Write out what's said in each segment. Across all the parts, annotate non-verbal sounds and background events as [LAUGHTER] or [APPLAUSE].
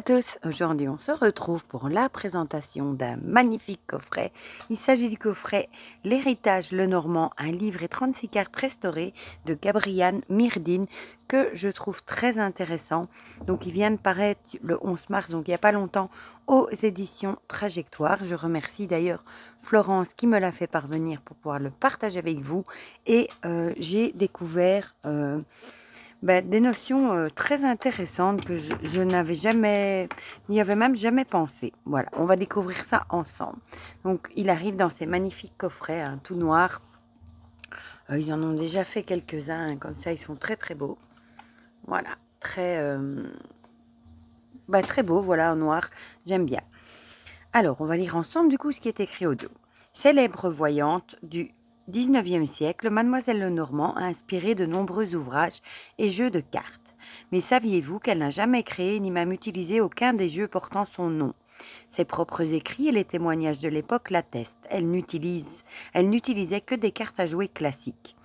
tous, aujourd'hui on se retrouve pour la présentation d'un magnifique coffret. Il s'agit du coffret L'héritage le Normand, un livre et 36 cartes restaurées de Gabrielle Myrdine que je trouve très intéressant. Donc il vient de paraître le 11 mars, donc il n'y a pas longtemps, aux éditions Trajectoire. Je remercie d'ailleurs Florence qui me l'a fait parvenir pour pouvoir le partager avec vous et euh, j'ai découvert... Euh, bah, des notions euh, très intéressantes que je, n'avais jamais, n'y avais même jamais pensé. Voilà, on va découvrir ça ensemble. Donc, il arrive dans ces magnifiques coffrets, hein, tout noir. Euh, ils en ont déjà fait quelques-uns, comme ça, ils sont très très beaux. Voilà, très, euh, bah, très beau, voilà, en noir, j'aime bien. Alors, on va lire ensemble du coup ce qui est écrit au dos. Célèbre voyante du 19e siècle, Mademoiselle Lenormand a inspiré de nombreux ouvrages et jeux de cartes. Mais saviez-vous qu'elle n'a jamais créé ni même utilisé aucun des jeux portant son nom Ses propres écrits et les témoignages de l'époque l'attestent. Elle n'utilisait que des cartes à jouer classiques.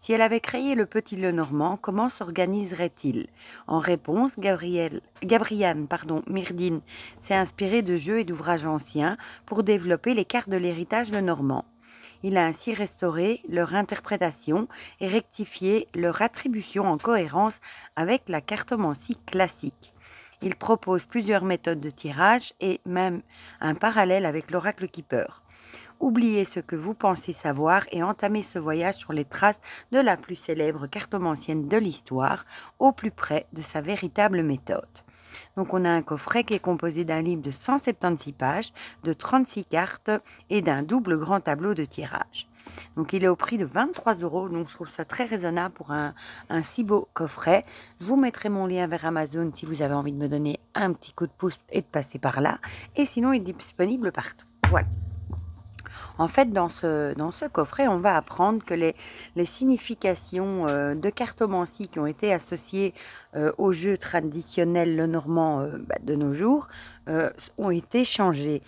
Si elle avait créé le petit Lenormand, comment s'organiserait-il En réponse, Gabrielle, pardon, Myrdine s'est inspirée de jeux et d'ouvrages anciens pour développer les cartes de l'héritage Lenormand. Il a ainsi restauré leur interprétation et rectifié leur attribution en cohérence avec la cartomancie classique. Il propose plusieurs méthodes de tirage et même un parallèle avec l'oracle keeper. Oubliez ce que vous pensez savoir et entamez ce voyage sur les traces de la plus célèbre cartomancienne de l'histoire, au plus près de sa véritable méthode. Donc on a un coffret qui est composé d'un livre de 176 pages, de 36 cartes et d'un double grand tableau de tirage. Donc il est au prix de 23 euros, donc je trouve ça très raisonnable pour un, si beau coffret. Je vous mettrai mon lien vers Amazon si vous avez envie de me donner un petit coup de pouce et de passer par là. Et sinon il est disponible partout. Voilà. En fait, dans ce, dans ce coffret, on va apprendre que les, les significations euh, de cartomancie qui ont été associées euh, au jeu traditionnel le normand euh, bah, de nos jours ont été changées.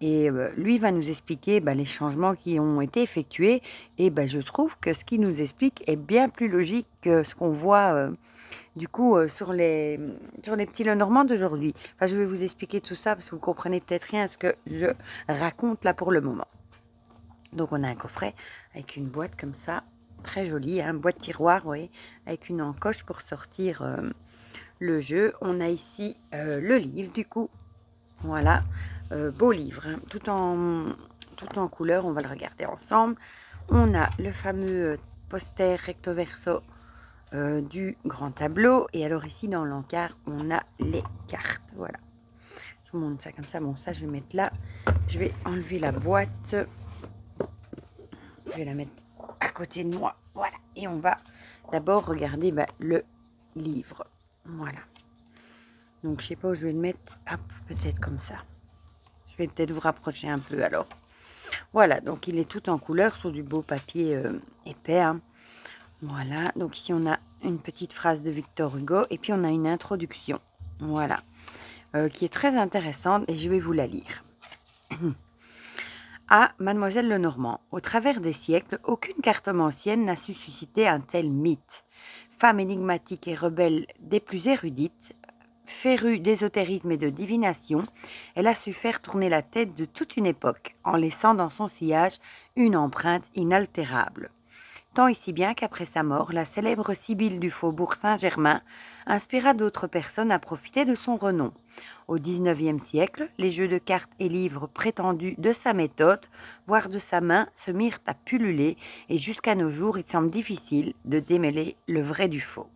Et lui va nous expliquer bah, les changements qui ont été effectués. Et bah, je trouve que ce qu'il nous explique est bien plus logique que ce qu'on voit du coup sur, les, sur les petits d'aujourd'hui. Enfin, je vais vous expliquer tout ça parce que vous comprenez peut-être rien à ce que je raconte là pour le moment. Donc on a un coffret avec une boîte comme ça, très jolie, hein, boîte tiroir, oui, avec une encoche pour sortir euh, le jeu. On a ici euh, le livre du coup, voilà, euh, beau livre, hein. tout, en, tout en couleur, on va le regarder ensemble. On a le fameux poster recto verso du grand tableau. Et alors ici dans l'encart, on a les cartes, voilà. Je vous montre ça comme ça, bon ça je vais mettre là. Je vais enlever la boîte. Je vais la mettre à côté de moi. Voilà. Et on va d'abord regarder bah, le livre. Voilà. Donc, je sais pas où je vais le mettre. Hop, peut-être comme ça. Je vais peut-être vous rapprocher un peu alors. Voilà, donc il est tout en couleur sur du beau papier euh, épais. Hein. Voilà, donc ici on a une petite phrase de Victor Hugo et puis on a une introduction. Voilà, euh, qui est très intéressante et je vais vous la lire. [CLEARS THROAT] à Mademoiselle Lenormand. Au travers des siècles, aucune ancienne n'a su susciter un tel mythe. Femme énigmatique et rebelle des plus érudites, férue d'ésotérisme et de divination, elle a su faire tourner la tête de toute une époque, en laissant dans son sillage une empreinte inaltérable. Tant ici bien qu'après sa mort, la célèbre Sibylle du faubourg Saint-Germain inspira d'autres personnes à profiter de son renom. Au XIXe siècle, les jeux de cartes et livres prétendus de sa méthode, voire de sa main, se mirent à pulluler et jusqu'à nos jours, il semble difficile de démêler le vrai du faux.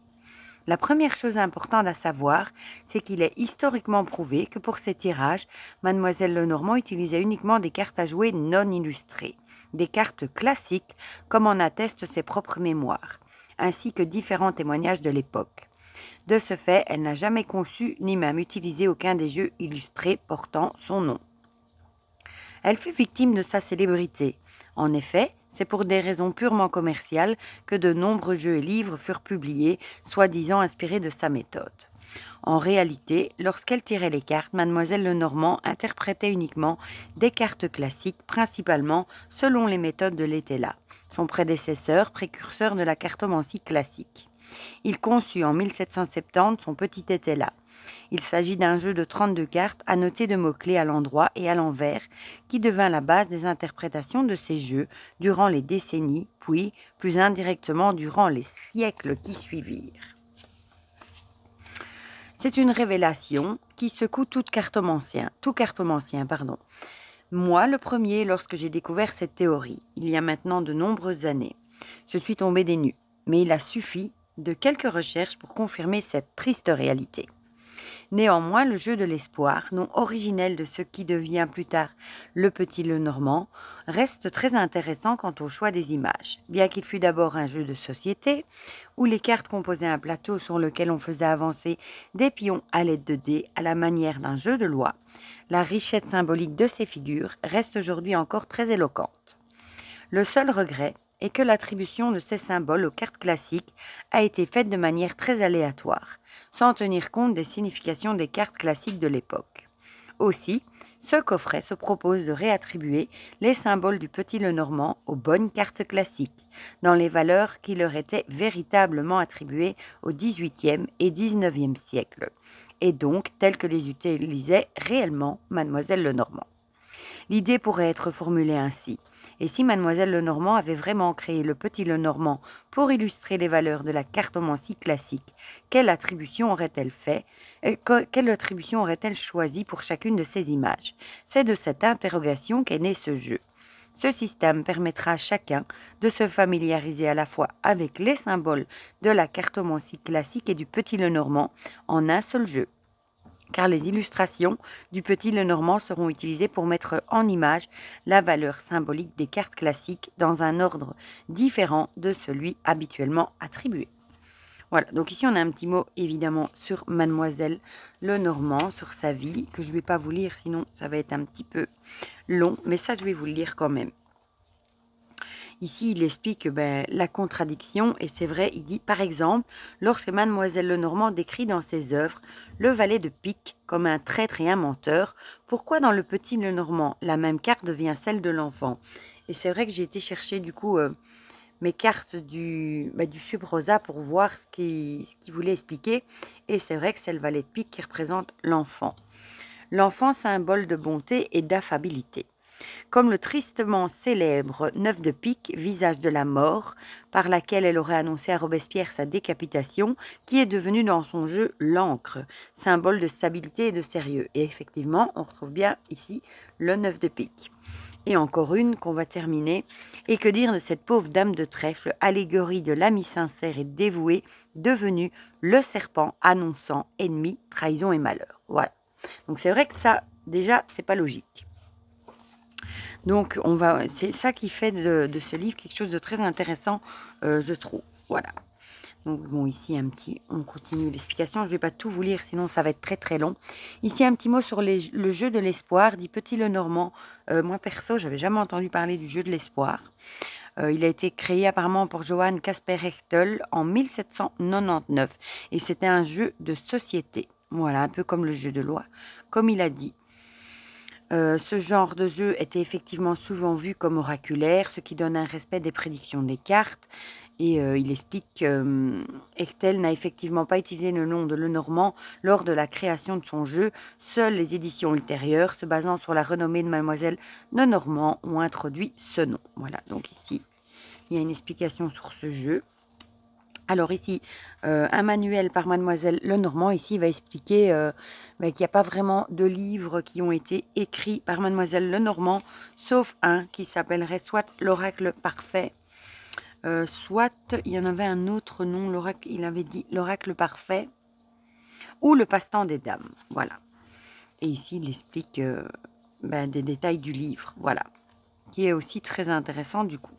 La première chose importante à savoir, c'est qu'il est historiquement prouvé que pour ses tirages, mademoiselle Lenormand utilisait uniquement des cartes à jouer non illustrées, des cartes classiques comme en attestent ses propres mémoires, ainsi que différents témoignages de l'époque. De ce fait, elle n'a jamais conçu ni même utilisé aucun des jeux illustrés portant son nom. Elle fut victime de sa célébrité. En effet, c'est pour des raisons purement commerciales que de nombreux jeux et livres furent publiés, soi-disant inspirés de sa méthode. En réalité, lorsqu'elle tirait les cartes, mademoiselle Lenormand interprétait uniquement des cartes classiques, principalement selon les méthodes de Letella, son prédécesseur, précurseur de la cartomancie classique. Il conçut en 1770 son petit était-là. Il s'agit d'un jeu de 32 cartes annotées de mots-clés à l'endroit et à l'envers qui devint la base des interprétations de ces jeux durant les décennies, puis plus indirectement durant les siècles qui suivirent. C'est une révélation qui secoue tout cartomancien, pardon. Moi, le premier, lorsque j'ai découvert cette théorie, il y a maintenant de nombreuses années, je suis tombé des nues, mais il a suffi de quelques recherches pour confirmer cette triste réalité. Néanmoins, le jeu de l'espoir, non originel de ce qui devient plus tard le petit le normand, reste très intéressant quant au choix des images. Bien qu'il fût d'abord un jeu de société, où les cartes composaient un plateau sur lequel on faisait avancer des pions à l'aide de dés à la manière d'un jeu de loi, la richesse symbolique de ces figures reste aujourd'hui encore très éloquente. Le seul regret et que l'attribution de ces symboles aux cartes classiques a été faite de manière très aléatoire, sans tenir compte des significations des cartes classiques de l'époque. Aussi, ce coffret se propose de réattribuer les symboles du petit Lenormand aux bonnes cartes classiques, dans les valeurs qui leur étaient véritablement attribuées au XVIIIe et XIXe siècle, et donc telles que les utilisait réellement mademoiselle Lenormand. L'idée pourrait être formulée ainsi. Et si Mademoiselle Lenormand avait vraiment créé le petit Lenormand pour illustrer les valeurs de la cartomancie classique, quelle attribution aurait-elle fait et euh, Quelle attribution aurait-elle choisie pour chacune de ces images C'est de cette interrogation qu'est né ce jeu. Ce système permettra à chacun de se familiariser à la fois avec les symboles de la cartomancie classique et du petit Lenormand en un seul jeu car les illustrations du Petit Lenormand seront utilisées pour mettre en image la valeur symbolique des cartes classiques dans un ordre différent de celui habituellement attribué. Voilà, donc ici on a un petit mot évidemment sur Mademoiselle Lenormand, sur sa vie, que je ne vais pas vous lire, sinon ça va être un petit peu long, mais ça je vais vous le lire quand même. Ici, il explique ben, la contradiction et c'est vrai, il dit par exemple, lorsque mademoiselle Lenormand décrit dans ses œuvres le valet de pique comme un traître et un menteur, pourquoi dans le petit Lenormand, la même carte devient celle de l'enfant Et c'est vrai que j'ai été chercher du coup euh, mes cartes du, ben, du Sub Rosa pour voir ce qu'il ce qui voulait expliquer. Et c'est vrai que c'est le valet de pique qui représente l'enfant. L'enfant, symbole de bonté et d'affabilité comme le tristement célèbre Neuf de pique, visage de la mort, par laquelle elle aurait annoncé à Robespierre sa décapitation, qui est devenue dans son jeu l'encre, symbole de stabilité et de sérieux. Et effectivement, on retrouve bien ici le Neuf de pique. Et encore une qu'on va terminer. Et que dire de cette pauvre dame de trèfle, allégorie de l'ami sincère et dévoué, devenu le serpent annonçant ennemi, trahison et malheur. Voilà. Donc c'est vrai que ça, déjà, c'est pas logique. Donc, on va, c'est ça qui fait de, ce livre quelque chose de très intéressant, euh, je trouve. Voilà. Donc bon, ici un petit, on continue l'explication. Je ne vais pas tout vous lire, sinon ça va être très très long. Ici un petit mot sur le jeu de l'espoir, dit Petit Lenormand. Euh, moi perso, j'avais jamais entendu parler du jeu de l'espoir. Euh, il a été créé apparemment pour Johann Casper Hechtel en 1799 et c'était un jeu de société. Voilà, un peu comme le jeu de loi, comme il a dit. Euh, ce genre de jeu était effectivement souvent vu comme oraculaire, ce qui donne un respect des prédictions des cartes. Et euh, il explique que euh, Ectel n'a effectivement pas utilisé le nom de Lenormand lors de la création de son jeu. Seules les éditions ultérieures, se basant sur la renommée de Mademoiselle Lenormand, ont introduit ce nom. Voilà, donc ici, il y a une explication sur ce jeu. Alors ici, euh, un manuel par mademoiselle Lenormand, ici, il va expliquer euh, bah, qu'il n'y a pas vraiment de livres qui ont été écrits par mademoiselle Lenormand, sauf un qui s'appellerait soit l'oracle parfait, euh, soit il y en avait un autre nom, l'oracle, il avait dit l'oracle parfait, ou le passe-temps des dames, voilà. Et ici, il explique bah, des détails du livre, voilà, qui est aussi très intéressant du coup.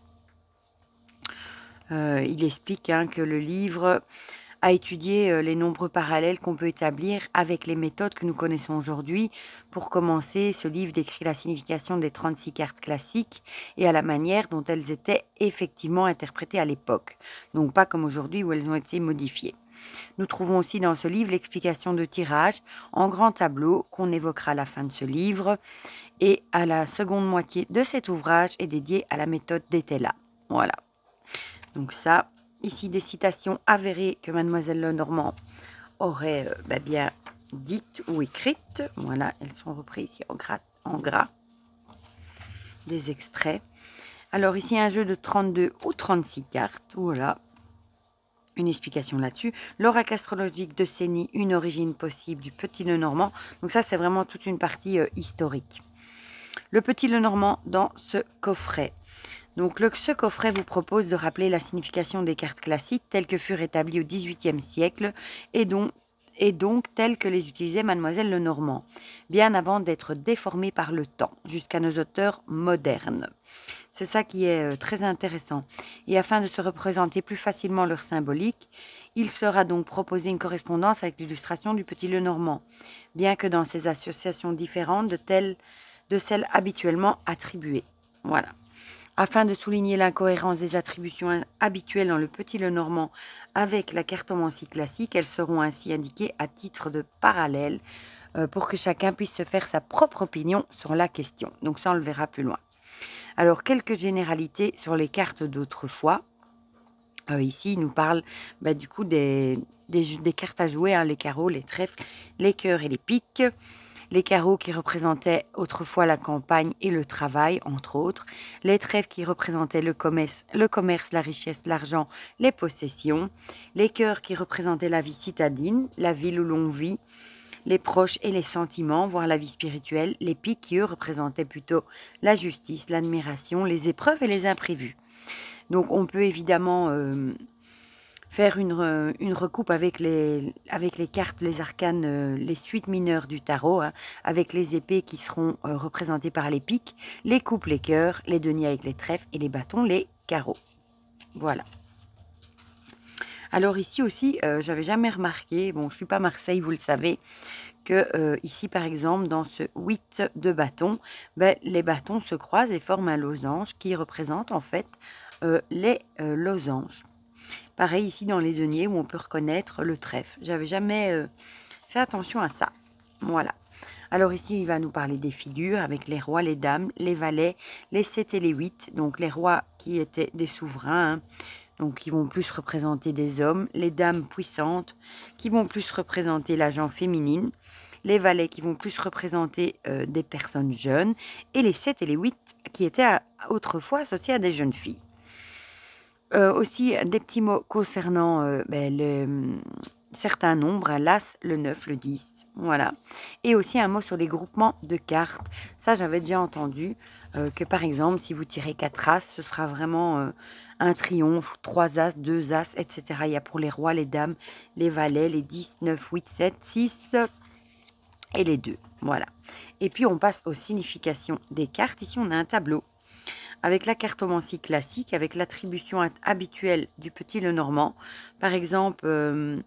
Euh, il explique hein, que le livre a étudié euh, les nombreux parallèles qu'on peut établir avec les méthodes que nous connaissons aujourd'hui. Pour commencer, ce livre décrit la signification des 36 cartes classiques et à la manière dont elles étaient effectivement interprétées à l'époque, donc pas comme aujourd'hui où elles ont été modifiées. Nous trouvons aussi dans ce livre l'explication de tirage en grand tableau qu'on évoquera à la fin de ce livre et à la seconde moitié de cet ouvrage est dédié à la méthode d'Etella. Voilà. Donc ça, ici des citations avérées que mademoiselle Lenormand aurait euh, bah, bien dites ou écrites. Voilà, elles sont reprises ici en, gras, Des extraits. Alors ici un jeu de 32 ou 36 cartes. Voilà, une explication là-dessus. L'oracle astrologique de Séni, une origine possible du petit Lenormand. Donc ça, c'est vraiment toute une partie euh, historique. Le petit Lenormand dans ce coffret. Donc le ce coffret vous propose de rappeler la signification des cartes classiques telles que furent établies au XVIIIe siècle et donc telles que les utilisait Mademoiselle Lenormand, bien avant d'être déformées par le temps, jusqu'à nos auteurs modernes. C'est ça qui est euh, très intéressant. Et afin de se représenter plus facilement leur symbolique, il sera donc proposé une correspondance avec l'illustration du petit Lenormand, bien que dans ses associations différentes de celles habituellement attribuées. Voilà. Afin de souligner l'incohérence des attributions habituelles dans le petit Lenormand avec la cartomancie classique, elles seront ainsi indiquées à titre de parallèle euh, pour que chacun puisse se faire sa propre opinion sur la question. Donc ça, on le verra plus loin. Alors, quelques généralités sur les cartes d'autrefois. Euh, ici, il nous parle bah, du coup des, cartes à jouer, hein, les carreaux, les trèfles, les cœurs et les piques les carreaux qui représentaient autrefois la campagne et le travail, entre autres, les trèfles qui représentaient le commerce, le commerce la richesse, l'argent, les possessions, les cœurs qui représentaient la vie citadine, la ville où l'on vit, les proches et les sentiments, voire la vie spirituelle, les pics qui eux représentaient plutôt la justice, l'admiration, les épreuves et les imprévus. Donc on peut évidemment... Euh, faire une, recoupe avec les, avec les, cartes, les arcanes, euh, les suites mineures du tarot, hein, avec les épées qui seront euh, représentées par les piques, les coupes, les cœurs, les deniers avec les trèfles et les bâtons, les carreaux. Voilà. Alors ici aussi, euh, j'avais jamais remarqué, bon je suis pas Marseille, vous le savez, que ici par exemple dans ce 8 de bâtons, ben, les bâtons se croisent et forment un losange qui représente en fait les losanges. Pareil ici dans les deniers où on peut reconnaître le trèfle. J'avais jamais euh, fait attention à ça. Voilà. Alors ici, il va nous parler des figures avec les rois, les dames, les valets, les sept et les huit. Donc les rois qui étaient des souverains, hein. donc qui vont plus représenter des hommes. Les dames puissantes qui vont plus représenter l'agent féminine. Les valets qui vont plus représenter euh, des personnes jeunes. Et les sept et les huit qui étaient euh, autrefois associés à des jeunes filles. Euh, aussi, des petits mots concernant euh, ben, mm, certains nombres, l'As, le 9, le 10. Voilà. Et aussi un mot sur les groupements de cartes. Ça, j'avais déjà entendu euh, que par exemple, si vous tirez 4 As, ce sera vraiment un triomphe, 3 As, 2 As, etc. Il y a pour les rois, les dames, les valets, les 10, 9, 8, 7, 6 et les 2. Voilà. Et puis, on passe aux significations des cartes. Ici, on a un tableau avec la cartomancie classique, avec l'attribution habituelle du petit Lenormand. Par exemple, euh,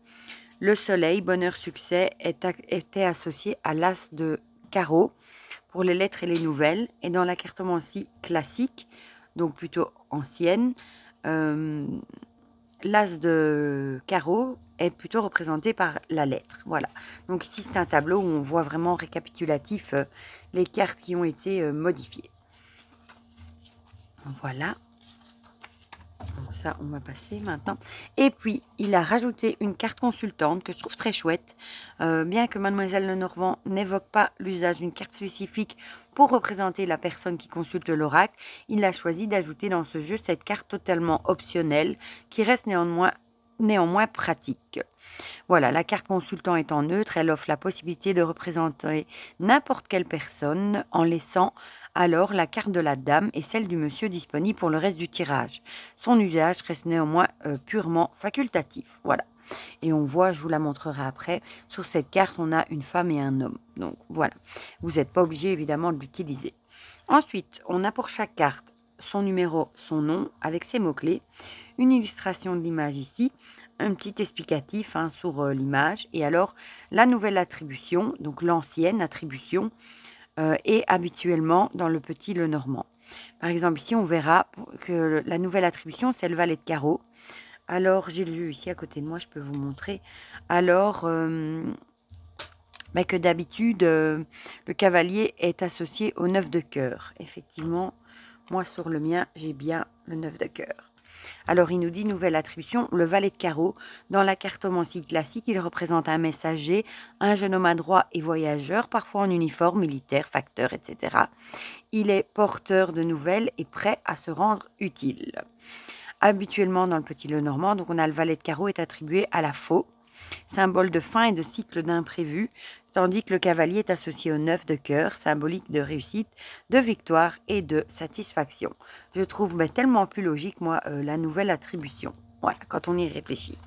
le soleil, bonheur, succès, était associé à l'as de carreau pour les lettres et les nouvelles. Et dans la cartomancie classique, donc plutôt ancienne, euh, l'as de carreau est plutôt représenté par la lettre. Voilà. Donc ici, c'est un tableau où on voit vraiment récapitulatif euh, les cartes qui ont été modifiées. Voilà. ça, on va passer maintenant. Et puis, il a rajouté une carte consultante que je trouve très chouette. Euh, bien que Mademoiselle Lenorvan n'évoque pas l'usage d'une carte spécifique pour représenter la personne qui consulte l'oracle, il a choisi d'ajouter dans ce jeu cette carte totalement optionnelle qui reste néanmoins néanmoins pratique. Voilà, la carte consultant étant neutre, elle offre la possibilité de représenter n'importe quelle personne en laissant alors la carte de la dame et celle du monsieur disponible pour le reste du tirage. Son usage reste néanmoins euh, purement facultatif. Voilà. Et on voit, je vous la montrerai après, sur cette carte, on a une femme et un homme. Donc voilà, vous n'êtes pas obligé évidemment de l'utiliser. Ensuite, on a pour chaque carte son numéro, son nom, avec ses mots-clés, une illustration de l'image ici, un petit explicatif hein, sur euh, l'image, et alors la nouvelle attribution, donc l'ancienne attribution, euh, et habituellement dans le petit le normand. Par exemple, ici, on verra que la nouvelle attribution, c'est le valet de carreau. Alors, j'ai lu ici à côté de moi, je peux vous montrer. Alors, euh, bah, que d'habitude, euh, le cavalier est associé au neuf de cœur. Effectivement, moi, sur le mien, j'ai bien le neuf de cœur. Alors il nous dit, nouvelle attribution, le valet de carreau. Dans la cartomancie classique, il représente un messager, un jeune homme adroit et voyageur, parfois en uniforme, militaire, facteur, etc. Il est porteur de nouvelles et prêt à se rendre utile. Habituellement dans le petit Lenormand, donc on a le valet de carreau est attribué à la faux, symbole de fin et de cycle d'imprévu, tandis que le cavalier est associé au neuf de cœur, symbolique de réussite, de victoire et de satisfaction. Je trouve tellement plus logique, moi, euh, la nouvelle attribution. Voilà, quand on y réfléchit.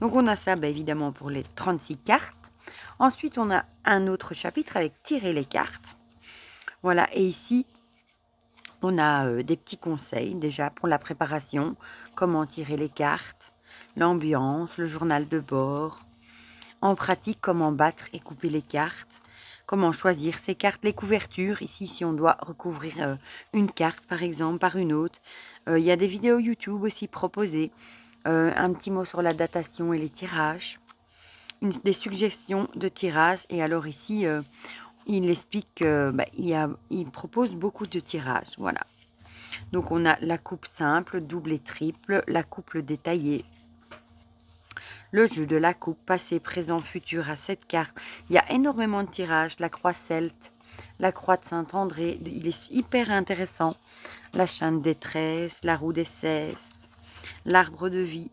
Donc on a ça, bah, évidemment, pour les 36 cartes. Ensuite, on a un autre chapitre avec tirer les cartes. Voilà, et ici, on a euh, des petits conseils déjà pour la préparation, comment tirer les cartes, l'ambiance, le journal de bord, pratique comment battre et couper les cartes, comment choisir ses cartes, les couvertures, ici si on doit recouvrir euh, une carte par exemple par une autre. Euh, il y a des vidéos YouTube aussi proposées, euh, un petit mot sur la datation et les tirages, des suggestions de tirage et alors ici il explique qu'il bah, il propose beaucoup de tirages, voilà. Donc on a la coupe simple, double et triple, la coupe détaillée, le jeu de la coupe, passé, présent, futur à cette carte. Il y a énormément de tirages, la croix celte, la croix de Saint-André, il est hyper intéressant. La chaîne des la roue des cesses, l'arbre de vie,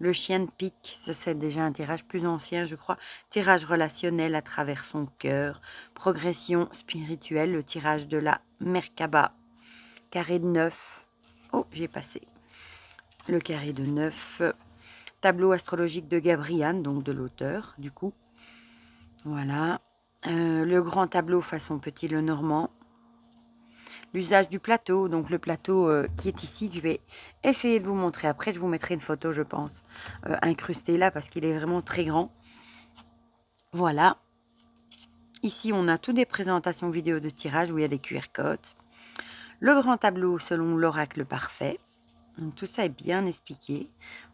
le chien de pique, ça c'est déjà un tirage plus ancien je crois, tirage relationnel à travers son cœur, progression spirituelle, le tirage de la Merkaba, carré de neuf. oh j'ai passé, le carré de neuf tableau astrologique de Gabriane, donc de l'auteur, du coup. Voilà. Euh, le grand tableau façon petit le normand. L'usage du plateau, donc le plateau euh, qui est ici, je vais essayer de vous montrer. Après, je vous mettrai une photo, je pense, euh, incrustée là, parce qu'il est vraiment très grand. Voilà. Ici, on a toutes des présentations vidéo de tirage où il y a des QR codes. Le grand tableau selon l'oracle parfait. tout ça est bien expliqué.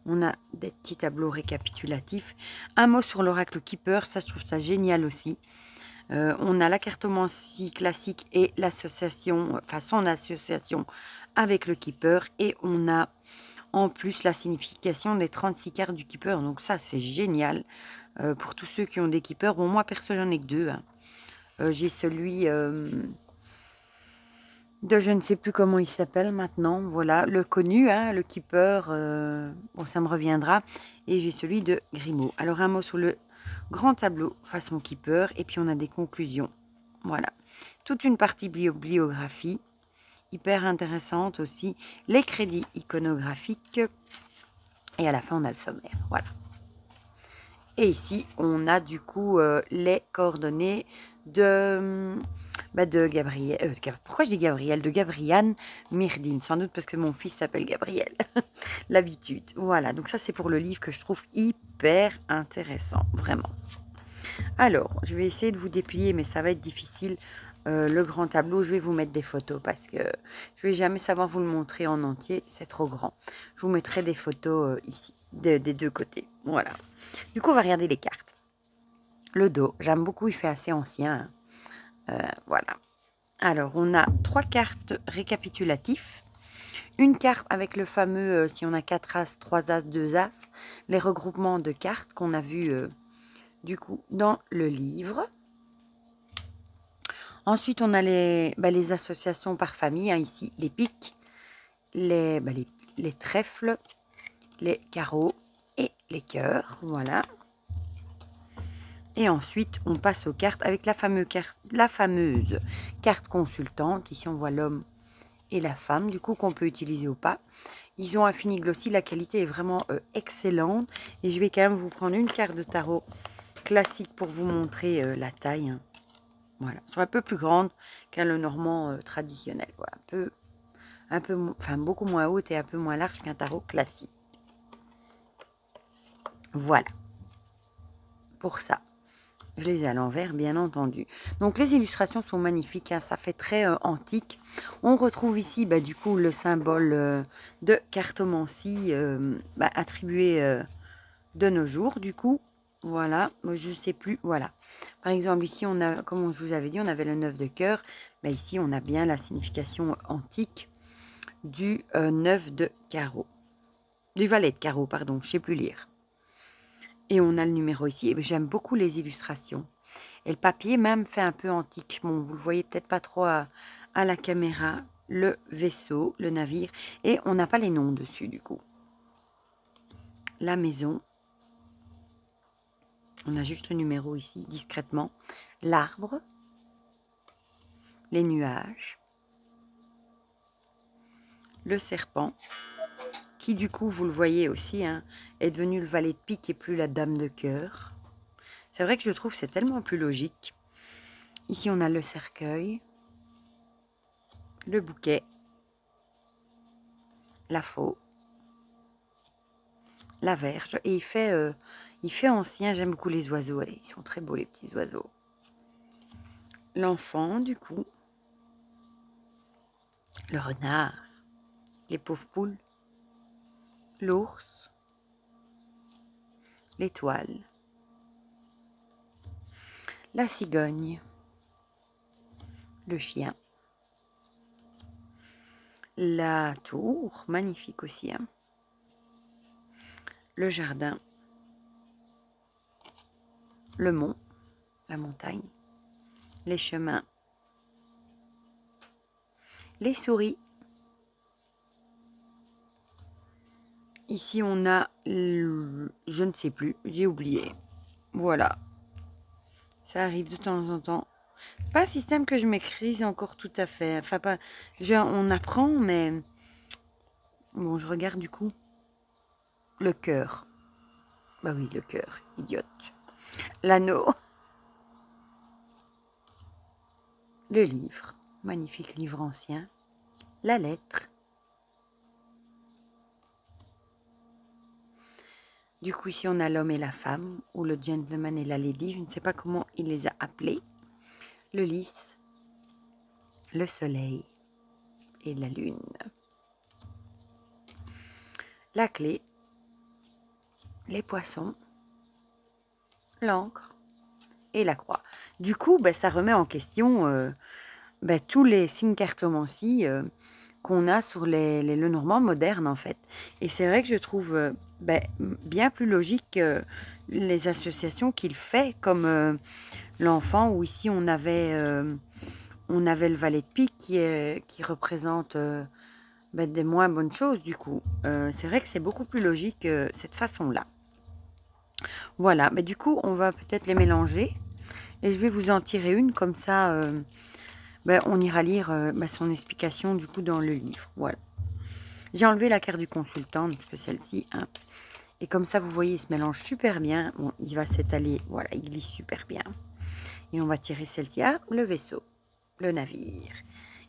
On a des petits tableaux récapitulatifs. Un mot sur l'oracle Keeper, ça je trouve ça génial aussi. Euh, on a la cartomancie classique et l'association, enfin son association avec le Keeper. Et on a en plus la signification des 36 cartes du Keeper. Donc ça c'est génial euh, pour tous ceux qui ont des Keepers. Bon moi perso j'en ai que deux. Hein. Euh, j'ai celui de je ne sais plus comment il s'appelle maintenant, voilà, le connu, hein, le keeper, euh, bon ça me reviendra, et j'ai celui de Grimaud. Alors un mot sur le grand tableau façon keeper, et puis on a des conclusions, voilà. Toute une partie bibliographie, hyper intéressante aussi, les crédits iconographiques, et à la fin on a le sommaire, voilà. Et ici, on a du coup euh, les coordonnées de, hum, bah de Gabriel. Euh, pourquoi je dis Gabriel De gabrielle Myrdine, sans doute parce que mon fils s'appelle Gabriel. [LAUGHS] L'habitude. Voilà, donc ça c'est pour le livre que je trouve hyper intéressant, vraiment. Alors, je vais essayer de vous déplier, mais ça va être difficile. Euh, le grand tableau, je vais vous mettre des photos parce que je vais jamais savoir vous le montrer en entier, c'est trop grand. Je vous mettrai des photos euh, ici, des deux côtés. Voilà. Du coup, on va regarder les cartes. Le dos, j'aime beaucoup, il fait assez ancien. Euh, voilà. Alors, on a trois cartes récapitulatives. Une carte avec le fameux, euh, si on a quatre as, trois as, deux as, les regroupements de cartes qu'on a vu euh, du coup dans le livre. Ensuite, on a les, bah, associations par famille, hein, ici, les piques, bah, les, les trèfles, les carreaux et les cœurs, voilà. Et ensuite, on passe aux cartes avec la fameuse carte, la fameuse carte consultante. Ici, on voit l'homme et la femme, du coup, qu'on peut utiliser ou pas. Ils ont un fini glossy, la qualité est vraiment euh, excellente. Et je vais quand même vous prendre une carte de tarot classique pour vous montrer euh, la taille. Hein. Voilà, sont un peu plus grande qu'un le normand euh, traditionnel. un peu, un peu, enfin beaucoup moins haute et un peu moins large qu'un tarot classique. Voilà, pour ça. Je les ai à l'envers, bien entendu. Donc les illustrations sont magnifiques, hein, ça fait très euh, antique. On retrouve ici bah, du coup le symbole euh, de cartomancie euh, bah, attribué de nos jours du coup. Voilà, je ne sais plus, voilà. Par exemple, ici, on a, comme je vous avais dit, on avait le 9 de cœur. mais bah, ici, on a bien la signification antique du 9 de carreau. Du valet de carreau, pardon, je sais plus lire. Et on a le numéro ici. J'aime beaucoup les illustrations. Et le papier même fait un peu antique. Bon, vous le voyez peut-être pas trop à, à, la caméra. Le vaisseau, le navire. Et on n'a pas les noms dessus du coup. La maison. On a juste le numéro ici, discrètement. L'arbre. Les nuages. Le serpent du coup, vous le voyez aussi, hein, est devenu le valet de pique et plus la dame de cœur. C'est vrai que je trouve c'est tellement plus logique. Ici, on a le cercueil, le bouquet, la faux, la verge. Et il fait, euh, il fait ancien, j'aime beaucoup les oiseaux. Allez, ils sont très beaux les petits oiseaux. L'enfant, du coup, le renard, les pauvres poules, l'ours, l'étoile, la cigogne, le chien, la tour, magnifique aussi, hein. le jardin, le mont, la montagne, les chemins, les souris, Ici, on a Je ne sais plus, j'ai oublié. Voilà. Ça arrive de temps en temps. Pas un système que je maîtrise encore tout à fait. Enfin, pas... on apprend, mais... Bon, je regarde du coup. Le cœur. Bah oui, le cœur, idiote. L'anneau. Le livre, magnifique livre ancien. La lettre. Du coup, ici, on a l'homme et la femme, ou le gentleman et la lady, je ne sais pas comment il les a appelés. Le lys, le soleil et la lune. La clé, les poissons, l'encre et la croix. Du coup, ben, ça remet en question euh, ben, tous les signes cartomancie euh, qu'on a sur les, les moderne, modernes, en fait. Et c'est vrai que je trouve... Euh, ben, bien plus logique les associations qu'il fait, comme euh, l'enfant, où ici on avait, euh, on avait le valet de pique qui, est, qui représente euh, ben, des moins bonnes choses du coup. c'est vrai que c'est beaucoup plus logique cette façon-là. Voilà, mais ben, du coup on va peut-être les mélanger et je vais vous en tirer une comme ça. on ira lire son explication du coup dans le livre. Voilà. J'ai enlevé la carte du consultant, que celle-ci. Hein. Et comme ça, vous voyez, il se mélange super bien. il va s'étaler, voilà, il glisse super bien. Et on va tirer celle-ci ah, le vaisseau, le navire.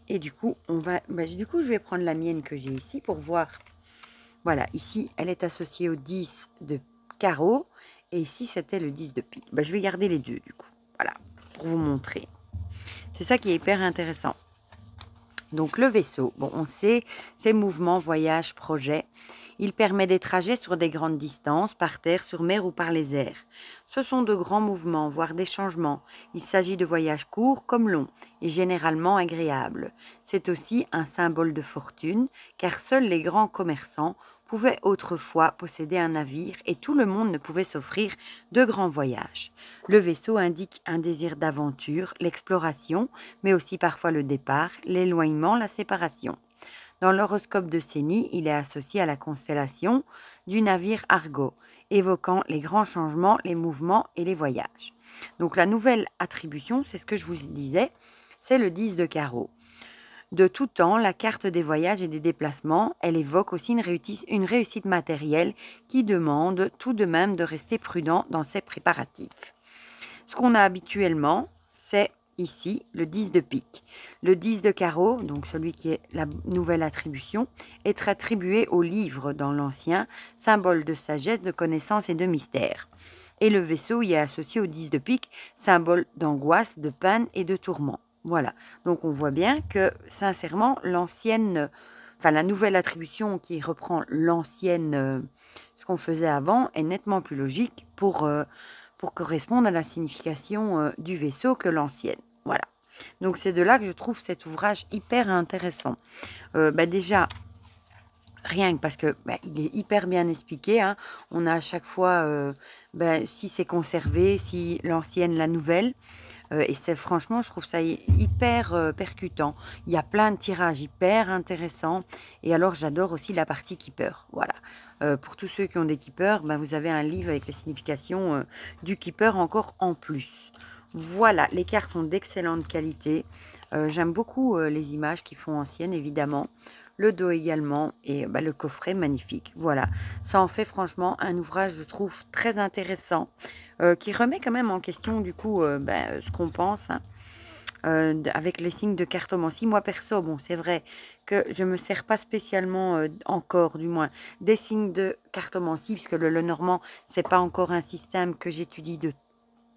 Et du coup, on va, bah, du coup, je vais prendre la mienne que j'ai ici pour voir. Voilà, ici, elle est associée au 10 de carreau. Et ici, c'était le 10 de pique. Bah, je vais garder les deux, du coup. Voilà, pour vous montrer. C'est ça qui est hyper intéressant. Donc le vaisseau, bon, on sait, ses mouvements, voyages, projets, Il permet des trajets sur des grandes distances, par terre, sur mer ou par les airs. Ce sont de grands mouvements, voire des changements. Il s'agit de voyages courts comme longs, et généralement agréables. C'est aussi un symbole de fortune, car seuls les grands commerçants pouvait autrefois posséder un navire et tout le monde ne pouvait s'offrir de grands voyages. Le vaisseau indique un désir d'aventure, l'exploration, mais aussi parfois le départ, l'éloignement, la séparation. Dans l'horoscope de Séni, il est associé à la constellation du navire Argo, évoquant les grands changements, les mouvements et les voyages. Donc la nouvelle attribution, c'est ce que je vous disais, c'est le 10 de carreau. De tout temps, la carte des voyages et des déplacements, elle évoque aussi une réussite, matérielle qui demande tout de même de rester prudent dans ses préparatifs. Ce qu'on a habituellement, c'est ici le 10 de pique. Le 10 de carreau, donc celui qui est la nouvelle attribution, est attribué au livre dans l'Ancien, symbole de sagesse, de connaissance et de mystère. Et le vaisseau y est associé au 10 de pique, symbole d'angoisse, de peine et de tourment. Voilà. Donc on voit bien que sincèrement, l'ancienne, enfin la nouvelle attribution qui reprend l'ancienne, euh, ce qu'on faisait avant, est nettement plus logique pour, euh, correspondre à la signification euh, du vaisseau que l'ancienne. Voilà. Donc c'est de là que je trouve cet ouvrage hyper intéressant. Bah déjà, rien que parce qu'il bah, est hyper bien expliqué. Hein. On a à chaque fois bah, si c'est conservé, si l'ancienne, la nouvelle. Euh, et c'est franchement, je trouve ça hyper euh, percutant. Il y a plein de tirages hyper intéressants. Et alors, j'adore aussi la partie keeper. Voilà. Euh, pour tous ceux qui ont des keepers, ben, vous avez un livre avec la signification du keeper encore en plus. Voilà, les cartes sont d'excellente qualité. J'aime beaucoup les images qui font anciennes, évidemment le dos également et bah, le coffret magnifique. Voilà, ça en fait franchement un ouvrage je trouve très intéressant euh, qui remet quand même en question du coup euh, bah, ce qu'on pense. Hein, euh, avec les signes de cartomancie. Moi perso, bon, c'est vrai que je me sers pas spécialement encore, du moins, des signes de cartomancie, puisque le normand c'est pas encore un système que j'étudie de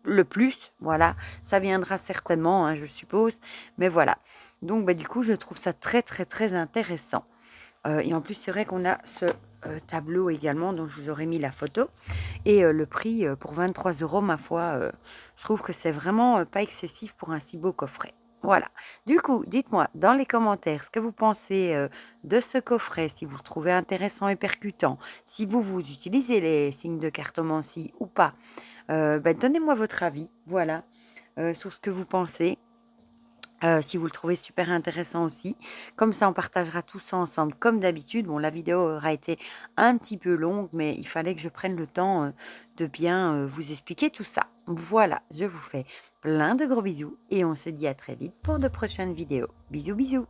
le plus, voilà, ça viendra certainement, hein, je suppose, mais voilà. Donc, bah, du coup, je trouve ça très, très, très intéressant. Euh, et en plus, c'est vrai qu'on a ce euh, tableau également, dont je vous aurais mis la photo, et euh, le prix pour 23 euros, ma foi, je trouve que c'est vraiment pas excessif pour un si beau coffret. Voilà. Du coup, dites-moi dans les commentaires ce que vous pensez euh, de ce coffret, si vous le trouvez intéressant et percutant, si vous, vous utilisez les signes de cartomancie ou pas. Euh, ben, donnez-moi votre avis, voilà, euh, sur ce que vous pensez. Euh, si vous le trouvez super intéressant aussi. Comme ça, on partagera tout ça ensemble, comme d'habitude. Bon, la vidéo aura été un petit peu longue, mais il fallait que je prenne le temps euh, de bien euh, vous expliquer tout ça. Voilà, je vous fais plein de gros bisous et on se dit à très vite pour de prochaines vidéos. Bisous, bisous